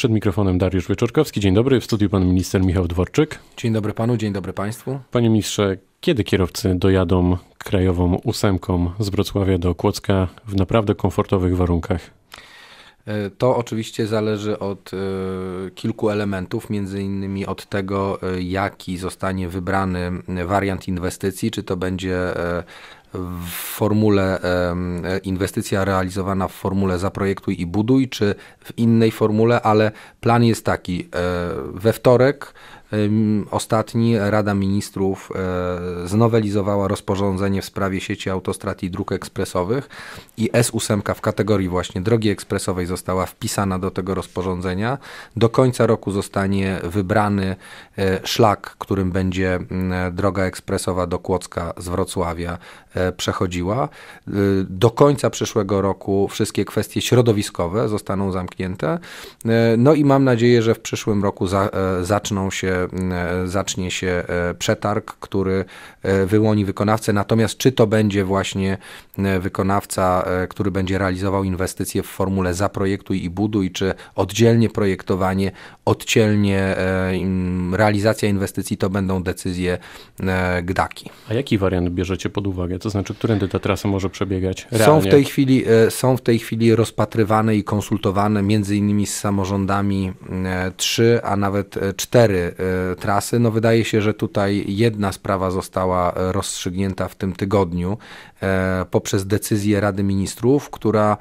Przed mikrofonem Dariusz Wieczorkowski. Dzień dobry. W studiu pan minister Michał Dworczyk. Dzień dobry panu, dzień dobry państwu. Panie ministrze, kiedy kierowcy dojadą krajową ósemką z Wrocławia do Kłodzka w naprawdę komfortowych warunkach? E, to oczywiście zależy od e, kilku elementów, między innymi od tego, e, jaki zostanie wybrany wariant inwestycji, czy to będzie w formule inwestycja realizowana w formule zaprojektuj i buduj, czy w innej formule, ale plan jest taki. E, we wtorek Ostatni Rada Ministrów e, znowelizowała rozporządzenie w sprawie sieci autostrad i dróg ekspresowych i S8 w kategorii właśnie drogi ekspresowej została wpisana do tego rozporządzenia. Do końca roku zostanie wybrany e, szlak, którym będzie droga ekspresowa do Kłodzka z Wrocławia e, przechodziła. Do końca przyszłego roku wszystkie kwestie środowiskowe zostaną zamknięte. No i mam nadzieję, że w przyszłym roku za, zaczną się E, zacznie się e, przetarg, który e, wyłoni wykonawcę. Natomiast czy to będzie właśnie wykonawca, który będzie realizował inwestycje w formule zaprojektuj i buduj, czy oddzielnie projektowanie, oddzielnie realizacja inwestycji, to będą decyzje GDAKI. A jaki wariant bierzecie pod uwagę? To znaczy, którędy ta trasa może przebiegać? Są w tej chwili, są w tej chwili rozpatrywane i konsultowane między innymi z samorządami trzy, a nawet cztery trasy. No wydaje się, że tutaj jedna sprawa została e, rozstrzygnięta w tym tygodniu e, poprzez decyzję Rady Ministrów, która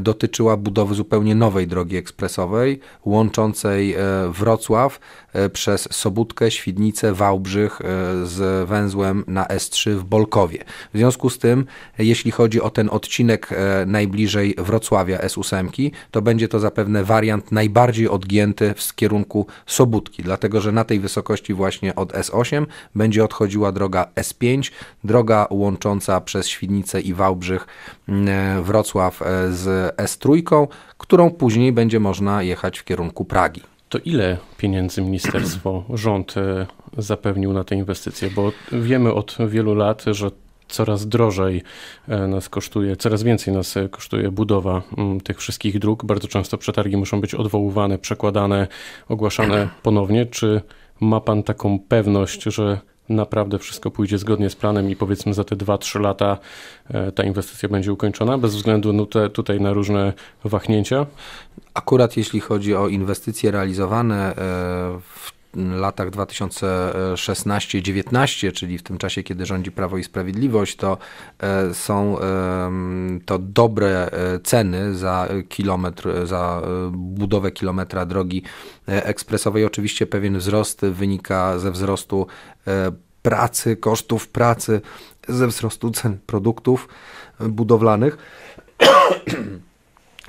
dotyczyła budowy zupełnie nowej drogi ekspresowej łączącej e, Wrocław przez Sobótkę, Świdnicę, Wałbrzych z węzłem na S3 w Bolkowie. W związku z tym, jeśli chodzi o ten odcinek najbliżej Wrocławia S8, to będzie to zapewne wariant najbardziej odgięty w kierunku Sobótki, dlatego że na tej wysokości właśnie od S8 będzie odchodziła droga S5, droga łącząca przez Świdnicę i Wałbrzych mm, e, Wrocław e, z S3, którą później będzie można jechać w kierunku Pragi. To ile pieniędzy ministerstwo, rząd e, zapewnił na te inwestycje? Bo wiemy od wielu lat, że coraz drożej e, nas kosztuje, coraz więcej nas e, kosztuje budowa mm, tych wszystkich dróg. Bardzo często przetargi muszą być odwoływane, przekładane, ogłaszane ponownie. Czy ma pan taką pewność, że naprawdę wszystko pójdzie zgodnie z planem i powiedzmy za te 2-3 lata e, ta inwestycja będzie ukończona, bez względu no te, tutaj na różne wahnięcia? Akurat jeśli chodzi o inwestycje realizowane w latach 2016-19, czyli w tym czasie, kiedy rządzi Prawo i Sprawiedliwość, to e, są to dobre e, ceny za kilometr, za e, budowę kilometra drogi ekspresowej. Oczywiście pewien wzrost wynika ze wzrostu pracy, kosztów pracy, ze wzrostu cen produktów budowlanych.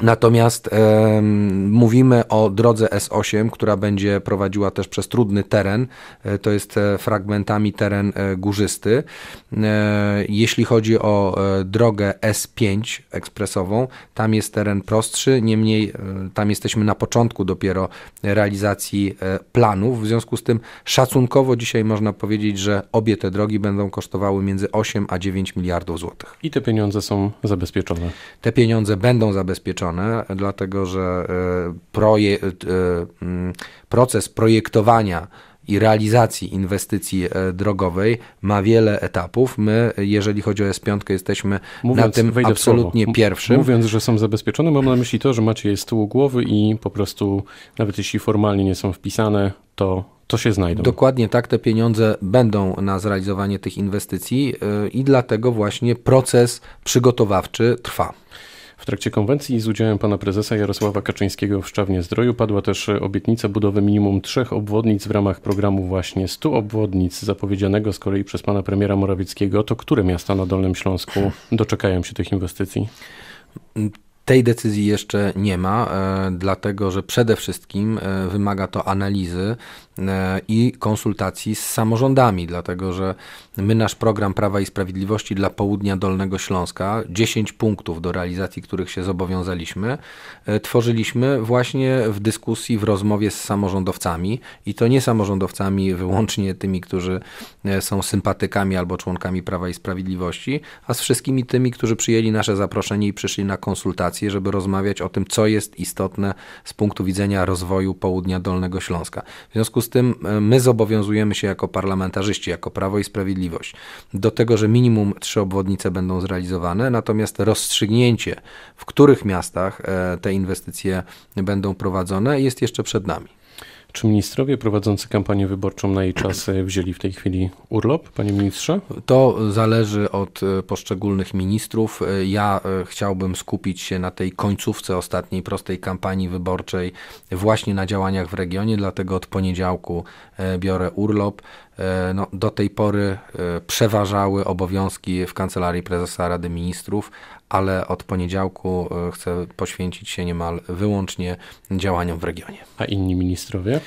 Natomiast e, mówimy o drodze S8, która będzie prowadziła też przez trudny teren, e, to jest e, fragmentami teren e, górzysty. E, jeśli chodzi o e, drogę S5 ekspresową, tam jest teren prostszy, niemniej tam jesteśmy na początku dopiero realizacji planów. W związku z tym szacunkowo dzisiaj można powiedzieć, że obie te drogi będą kosztowały między 8 a 9 miliardów złotych. I te pieniądze są zabezpieczone? Te pieniądze będą zabezpieczone dlatego że e, proje, e, mm, proces projektowania i realizacji inwestycji e, drogowej ma wiele etapów. My, jeżeli chodzi o S5, jesteśmy mówiąc, na tym absolutnie pierwszym. Mówiąc, że są zabezpieczone, mam na myśli to, że macie je z tyłu głowy i po prostu, nawet jeśli formalnie nie są wpisane, to to się znajdą. Dokładnie tak, te pieniądze będą na zrealizowanie tych inwestycji i dlatego właśnie proces przygotowawczy trwa. W trakcie konwencji z udziałem pana prezesa Jarosława Kaczyńskiego w Szczawnie-Zdroju padła też obietnica budowy minimum trzech obwodnic w ramach programu właśnie 100 obwodnic zapowiedzianego z kolei przez pana premiera Morawieckiego. To które miasta na Dolnym Śląsku doczekają się tych inwestycji? Tej decyzji jeszcze nie ma, e, dlatego że przede wszystkim e, wymaga to analizy e, i konsultacji z samorządami, dlatego że my nasz program Prawa i Sprawiedliwości dla południa Dolnego Śląska, 10 punktów do realizacji których się zobowiązaliśmy, tworzyliśmy właśnie w dyskusji, w rozmowie z samorządowcami i to nie samorządowcami wyłącznie tymi, którzy są sympatykami albo członkami Prawa i Sprawiedliwości, a z wszystkimi tymi, którzy przyjęli nasze zaproszenie i przyszli na konsultacje relacje, żeby rozmawiać o tym, co jest istotne z punktu widzenia rozwoju południa Dolnego Śląska. W związku z tym e, my zobowiązujemy się jako parlamentarzyści, jako Prawo i Sprawiedliwość do tego, że minimum trzy obwodnice będą zrealizowane, natomiast rozstrzygnięcie, w których miastach e, te inwestycje będą prowadzone, jest jeszcze przed nami. Czy ministrowie prowadzący kampanię wyborczą na jej czas e, wzięli w tej chwili urlop, panie ministrze? To zależy od e, poszczególnych ministrów. E, ja chciałbym skupić się na tej końcówce ostatniej prostej kampanii wyborczej, właśnie na działaniach w regionie, dlatego od poniedziałku biorę urlop. E, no, do tej pory e, przeważały obowiązki w Kancelarii Prezesa Rady Ministrów, ale od poniedziałku e, chcę poświęcić się niemal wyłącznie działaniom w regionie. A inni ministrowie?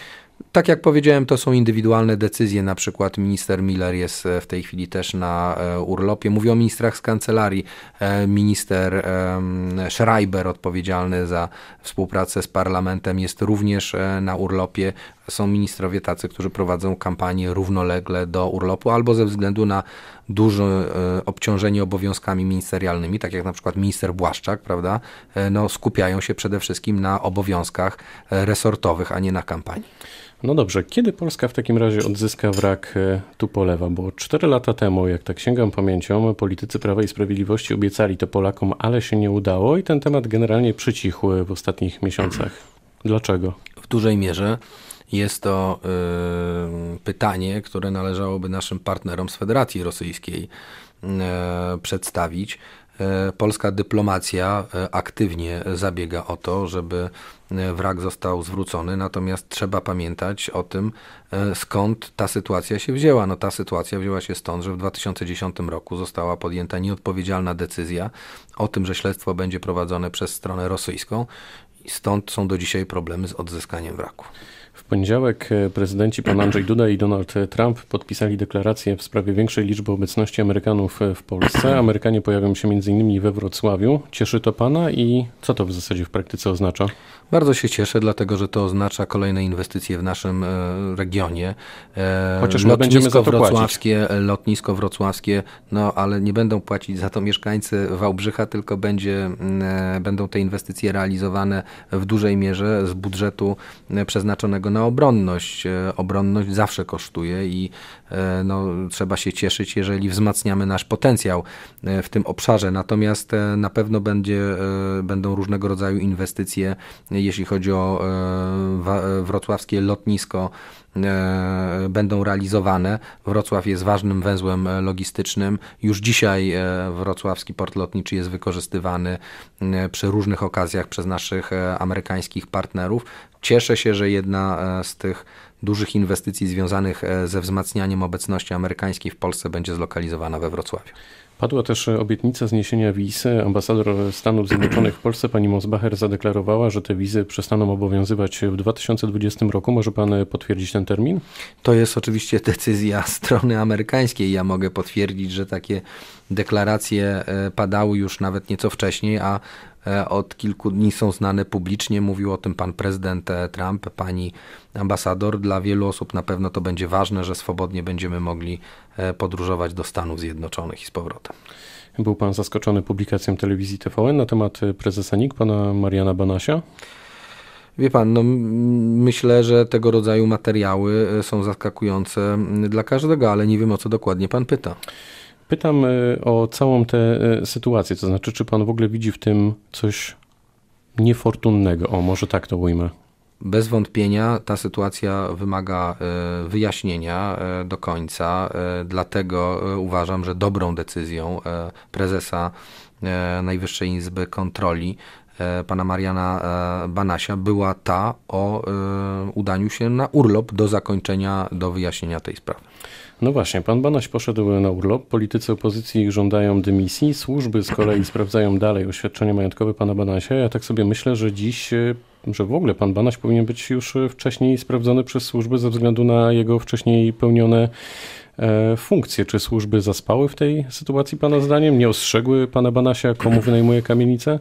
Tak jak powiedziałem, to są indywidualne decyzje. Na przykład minister Miller jest w tej chwili też na urlopie. Mówię o ministrach z kancelarii. Minister Schreiber, odpowiedzialny za współpracę z parlamentem, jest również na urlopie są ministrowie tacy, którzy prowadzą kampanię równolegle do urlopu albo ze względu na duże e, obciążenie obowiązkami ministerialnymi, tak jak na przykład minister Błaszczak, prawda, e, no, skupiają się przede wszystkim na obowiązkach e, resortowych, a nie na kampanii. No dobrze, kiedy Polska w takim razie odzyska wrak Tupolewa? Bo cztery lata temu, jak tak sięgam pamięcią, politycy Prawa i Sprawiedliwości obiecali to Polakom, ale się nie udało i ten temat generalnie przycichł w ostatnich miesiącach. Dlaczego? W dużej mierze jest to pytanie, które należałoby naszym partnerom z Federacji Rosyjskiej przedstawić. E, polska dyplomacja e, aktywnie zabiega o to, żeby e, wrak został zwrócony, natomiast trzeba pamiętać o tym, skąd ta sytuacja się wzięła. No, ta sytuacja wzięła się stąd, że w 2010 roku została podjęta nieodpowiedzialna decyzja o tym, że śledztwo będzie prowadzone przez stronę rosyjską. Stąd są do dzisiaj problemy z odzyskaniem wraku. W poniedziałek e, prezydenci pan Andrzej Duda i Donald Trump podpisali deklarację w sprawie większej liczby obecności Amerykanów e, w Polsce. Amerykanie pojawią się m.in. we Wrocławiu. Cieszy to pana i co to w zasadzie w praktyce oznacza? Bardzo się cieszę, dlatego że to oznacza kolejne inwestycje w naszym e, regionie. Chociaż my lotnisko będziemy za to wrocławskie, płacić. Lotnisko wrocławskie, no ale nie będą płacić za to mieszkańcy Wałbrzycha, tylko będzie, mm, będą te inwestycje realizowane w dużej mierze z budżetu przeznaczonego tego na obronność. E, obronność zawsze kosztuje i e, no, trzeba się cieszyć, jeżeli wzmacniamy nasz potencjał e, w tym obszarze. Natomiast na pewno będzie, będą różnego rodzaju inwestycje, jeśli chodzi o wrocławskie lotnisko będą realizowane. Wrocław jest ważnym węzłem logistycznym. Już dzisiaj wrocławski port lotniczy jest wykorzystywany przy różnych okazjach przez naszych amerykańskich partnerów, Cieszę się, że jedna e, z tych dużych inwestycji związanych e, ze wzmacnianiem obecności amerykańskiej w Polsce będzie zlokalizowana we Wrocławiu. Padła też e, obietnica zniesienia wizy. Ambasador Stanów Zjednoczonych w Polsce pani Mosbacher zadeklarowała, że te wizy przestaną obowiązywać w 2020 roku. Może pan potwierdzić ten termin? To jest oczywiście decyzja strony amerykańskiej. Ja mogę potwierdzić, że takie deklaracje padały już nawet nieco wcześniej, a E, od kilku dni są znane publicznie. Mówił o tym pan prezydent e, Trump, pani ambasador. Dla wielu osób na pewno to będzie ważne, że swobodnie będziemy mogli e, podróżować do Stanów Zjednoczonych i z powrotem. Był pan zaskoczony publikacją telewizji TVN na temat prezesa NIK, pana Mariana Banasia? Wie pan, no, myślę, że tego rodzaju materiały są zaskakujące dla każdego, ale nie wiem o co dokładnie pan pyta. Pytam e, o całą tę e, sytuację, to znaczy, czy pan w ogóle widzi w tym coś niefortunnego? O, może tak to ujmę. Bez wątpienia ta sytuacja wymaga e, wyjaśnienia do końca, dlatego uważam, że dobrą decyzją prezesa Najwyższej Izby Kontroli pana Mariana Banasia była ta o udaniu się na urlop do zakończenia, do wyjaśnienia tej sprawy. No właśnie, pan Banaś poszedł na urlop, politycy opozycji żądają dymisji, służby z kolei sprawdzają dalej oświadczenie majątkowe pana Banasia. Ja tak sobie myślę, że dziś, e, że w ogóle pan Banaś powinien być już e, wcześniej sprawdzony przez służby ze względu na jego wcześniej pełnione e, funkcje. Czy służby zaspały w tej sytuacji pana zdaniem? Nie ostrzegły pana Banasia, komu wynajmuje kamienicę?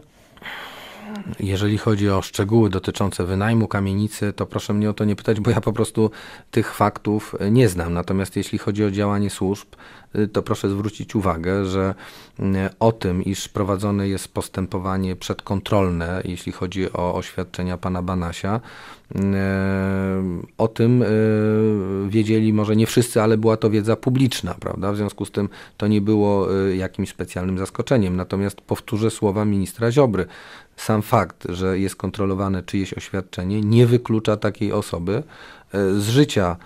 Jeżeli chodzi o szczegóły dotyczące wynajmu kamienicy, to proszę mnie o to nie pytać, bo ja po prostu tych faktów nie znam. Natomiast jeśli chodzi o działanie służb, to proszę zwrócić uwagę, że mm, o tym, iż prowadzone jest postępowanie przedkontrolne, jeśli chodzi o oświadczenia pana Banasia, mm, o tym y, wiedzieli może nie wszyscy, ale była to wiedza publiczna, prawda? W związku z tym to nie było y, jakimś specjalnym zaskoczeniem. Natomiast powtórzę słowa ministra Ziobry. Sam fakt, że jest kontrolowane czyjeś oświadczenie, nie wyklucza takiej osoby y, z życia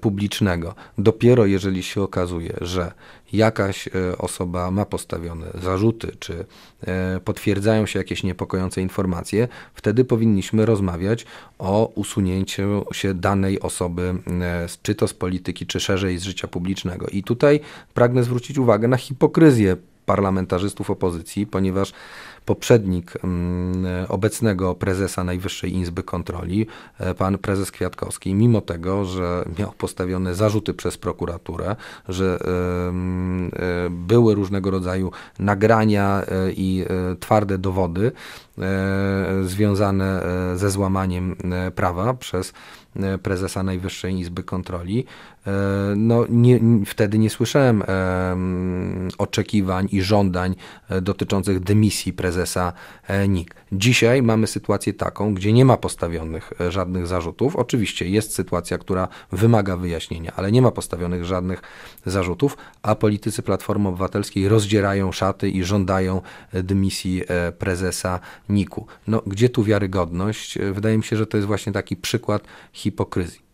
publicznego. Dopiero jeżeli się okazuje, że jakaś e, osoba ma postawione zarzuty, czy e, potwierdzają się jakieś niepokojące informacje, wtedy powinniśmy rozmawiać o usunięciu się danej osoby, e, czy to z polityki, czy szerzej z życia publicznego. I tutaj pragnę zwrócić uwagę na hipokryzję parlamentarzystów opozycji, ponieważ poprzednik mm, obecnego prezesa Najwyższej Izby Kontroli, e, pan prezes Kwiatkowski, mimo tego, że miał postawione zarzuty przez prokuraturę, że e, mm, e, były różnego rodzaju nagrania i twarde dowody związane ze złamaniem prawa przez prezesa Najwyższej Izby Kontroli, E, no nie, wtedy nie słyszałem oczekiwań i żądań e, dotyczących dymisji prezesa e, NIK. Dzisiaj mamy sytuację taką, gdzie nie ma postawionych żadnych zarzutów. Oczywiście jest sytuacja, która wymaga wyjaśnienia, ale nie ma postawionych żadnych zarzutów, a politycy Platformy Obywatelskiej rozdzierają szaty i żądają dymisji prezesa NIK-u. No, gdzie tu wiarygodność? Wydaje mi się, że to jest właśnie taki przykład hipokryzji.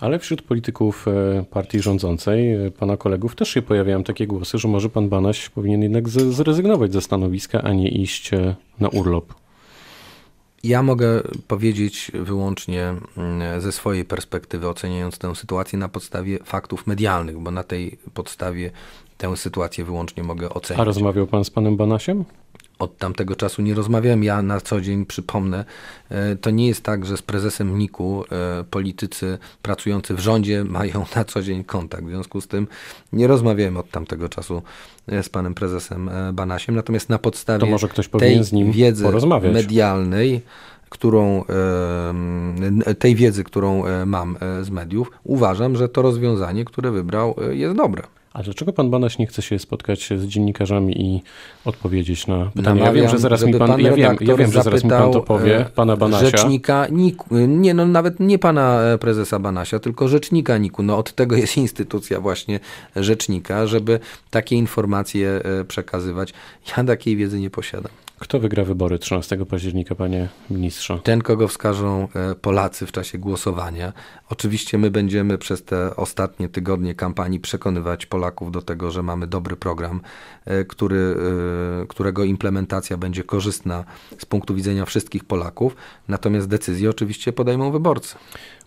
Ale wśród polityków e, partii rządzącej, e, pana kolegów, też się pojawiają takie głosy, że może pan Banaś powinien jednak zrezygnować ze stanowiska, a nie iść e, na urlop. Ja mogę powiedzieć wyłącznie mm, ze swojej perspektywy, oceniając tę sytuację na podstawie faktów medialnych, bo na tej podstawie tę sytuację wyłącznie mogę ocenić. A rozmawiał pan z panem Banasiem? od tamtego czasu nie rozmawiałem. Ja na co dzień przypomnę, e, to nie jest tak, że z prezesem NIK-u e, politycy pracujący w rządzie mają na co dzień kontakt. W związku z tym nie rozmawiałem od tamtego czasu e, z panem prezesem Banasiem. Natomiast na podstawie tej wiedzy porozmawiać. medialnej, którą, tej wiedzy, którą mam z mediów, uważam, że to rozwiązanie, które wybrał, jest dobre. A dlaczego pan Banaś nie chce się spotkać z dziennikarzami i odpowiedzieć na pytania? Namawiam, ja wiem, że zaraz mi pan, pan ja wiem, ja wiem, że zaraz mi pan to powie, e, pana Banasia. Rzecznika Niku, e, nie, no nawet nie pana e, prezesa Banasia, tylko rzecznika Niku. No od tego jest instytucja właśnie rzecznika, żeby takie informacje przekazywać. Ja takiej wiedzy nie posiadam. Kto wygra wybory 13 października, panie ministrze? Ten, kogo wskażą e, Polacy w czasie głosowania. Oczywiście my będziemy przez te ostatnie tygodnie kampanii przekonywać Polaków do tego, że mamy dobry program, e, który, e, którego implementacja będzie korzystna z punktu widzenia wszystkich Polaków. Natomiast decyzje oczywiście podejmą wyborcy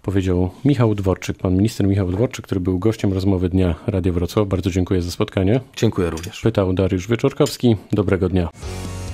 powiedział Michał Dworczyk, pan minister Michał Dworczyk, który był gościem rozmowy dnia Radio Wrocław. Bardzo dziękuję za spotkanie. Dziękuję również. Pytał Dariusz Wieczorkowski. Dobrego dnia.